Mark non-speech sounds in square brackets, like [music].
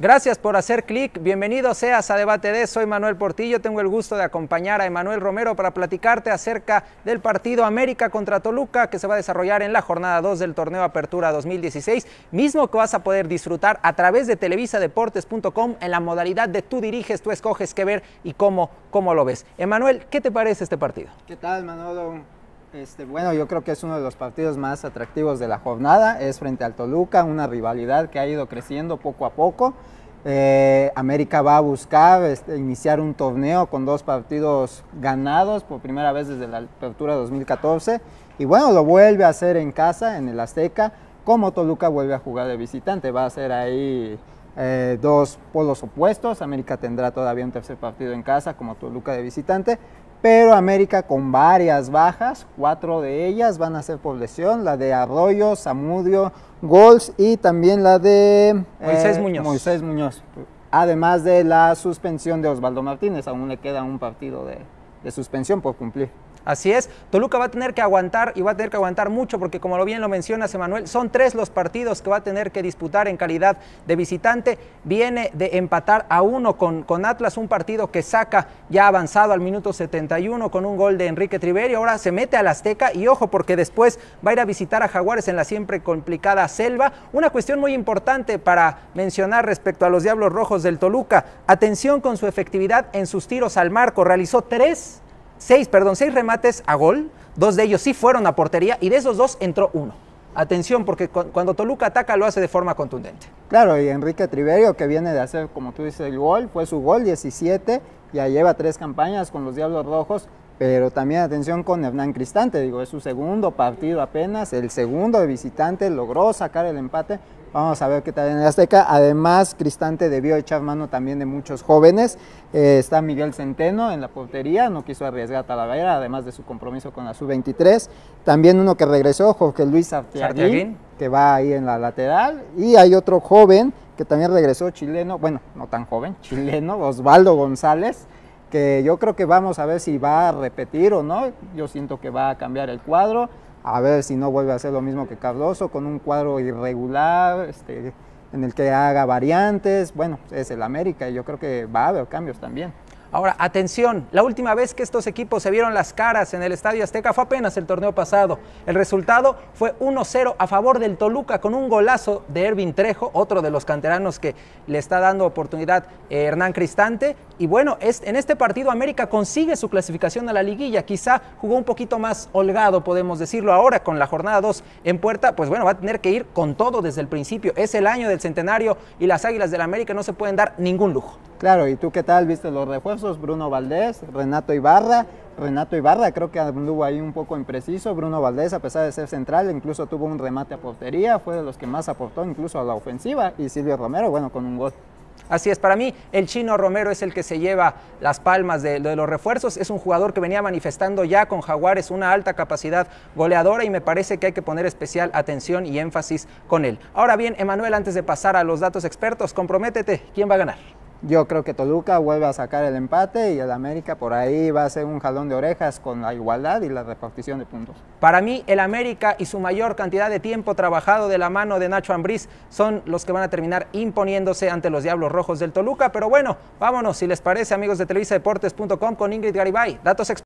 Gracias por hacer clic, bienvenido seas a Debate de, soy Manuel Portillo, tengo el gusto de acompañar a Emanuel Romero para platicarte acerca del partido América contra Toluca que se va a desarrollar en la jornada 2 del torneo Apertura 2016, mismo que vas a poder disfrutar a través de televisadeportes.com en la modalidad de tú diriges, tú escoges qué ver y cómo, cómo lo ves. Emanuel, ¿qué te parece este partido? ¿Qué tal, Manolo? Este, bueno, yo creo que es uno de los partidos más atractivos de la jornada. Es frente al Toluca, una rivalidad que ha ido creciendo poco a poco. Eh, América va a buscar este, iniciar un torneo con dos partidos ganados por primera vez desde la apertura 2014. Y bueno, lo vuelve a hacer en casa, en el Azteca, como Toluca vuelve a jugar de visitante. Va a ser ahí eh, dos polos opuestos. América tendrá todavía un tercer partido en casa como Toluca de visitante, pero América con varias bajas, cuatro de ellas van a ser por lesión, la de Arroyo, Zamudio, Gols y también la de eh, Moisés Muñoz. Además de la suspensión de Osvaldo Martínez, aún le queda un partido de suspensión por cumplir. Así es, Toluca va a tener que aguantar y va a tener que aguantar mucho porque como lo bien lo mencionas Emanuel, son tres los partidos que va a tener que disputar en calidad de visitante. Viene de empatar a uno con, con Atlas, un partido que saca ya avanzado al minuto 71 con un gol de Enrique Triverio. Ahora se mete al Azteca y ojo porque después va a ir a visitar a Jaguares en la siempre complicada selva. Una cuestión muy importante para mencionar respecto a los Diablos Rojos del Toluca. Atención con su efectividad en sus tiros al marco. Realizó tres seis, perdón, seis remates a gol, dos de ellos sí fueron a portería y de esos dos entró uno. Atención, porque cuando Toluca ataca lo hace de forma contundente. Claro, y Enrique Triverio, que viene de hacer, como tú dices, el gol, fue su gol 17, ya lleva tres campañas con los Diablos Rojos, pero también atención con Hernán Cristante, digo, es su segundo partido apenas, el segundo de visitante, logró sacar el empate. Vamos a ver qué tal en Azteca. Además, Cristante debió echar mano también de muchos jóvenes. Eh, está Miguel Centeno en la portería, no quiso arriesgar a Talavera, además de su compromiso con la sub-23. También uno que regresó, Jorge Luis Arteaguín, que va ahí en la lateral. Y hay otro joven que también regresó chileno, bueno, no tan joven, [laughs] chileno, Osvaldo González que yo creo que vamos a ver si va a repetir o no. Yo siento que va a cambiar el cuadro, a ver si no vuelve a ser lo mismo que Cardoso, con un cuadro irregular, este, en el que haga variantes. Bueno, es el América y yo creo que va a haber cambios también. Ahora, atención, la última vez que estos equipos se vieron las caras en el Estadio Azteca fue apenas el torneo pasado. El resultado fue 1-0 a favor del Toluca con un golazo de Ervin Trejo, otro de los canteranos que le está dando oportunidad eh, Hernán Cristante. Y bueno, es, en este partido América consigue su clasificación a la liguilla. Quizá jugó un poquito más holgado, podemos decirlo ahora, con la jornada 2 en puerta. Pues bueno, va a tener que ir con todo desde el principio. Es el año del centenario y las Águilas del América no se pueden dar ningún lujo. Claro, ¿y tú qué tal? ¿Viste los refuerzos? Bruno Valdés, Renato Ibarra. Renato Ibarra creo que anduvo ahí un poco impreciso. Bruno Valdés, a pesar de ser central, incluso tuvo un remate a portería, fue de los que más aportó incluso a la ofensiva. Y Silvio Romero, bueno, con un gol. Así es, para mí el chino Romero es el que se lleva las palmas de, de, los refuerzos. Es un jugador que venía manifestando ya con Jaguares una alta capacidad goleadora y me parece que hay que poner especial atención y énfasis con él. Ahora bien, Emanuel, antes de pasar a los datos expertos, comprométete, ¿quién va a ganar? Yo creo que Toluca vuelve a sacar el empate y el América por ahí va a ser un jalón de orejas con la igualdad y la repartición de puntos. Para mí, el América y su mayor cantidad de tiempo trabajado de la mano de Nacho Ambriz son los que van a terminar imponiéndose ante los Diablos Rojos del Toluca. Pero bueno, vámonos, si les parece, amigos de Deportes.com con Ingrid Garibay. Datos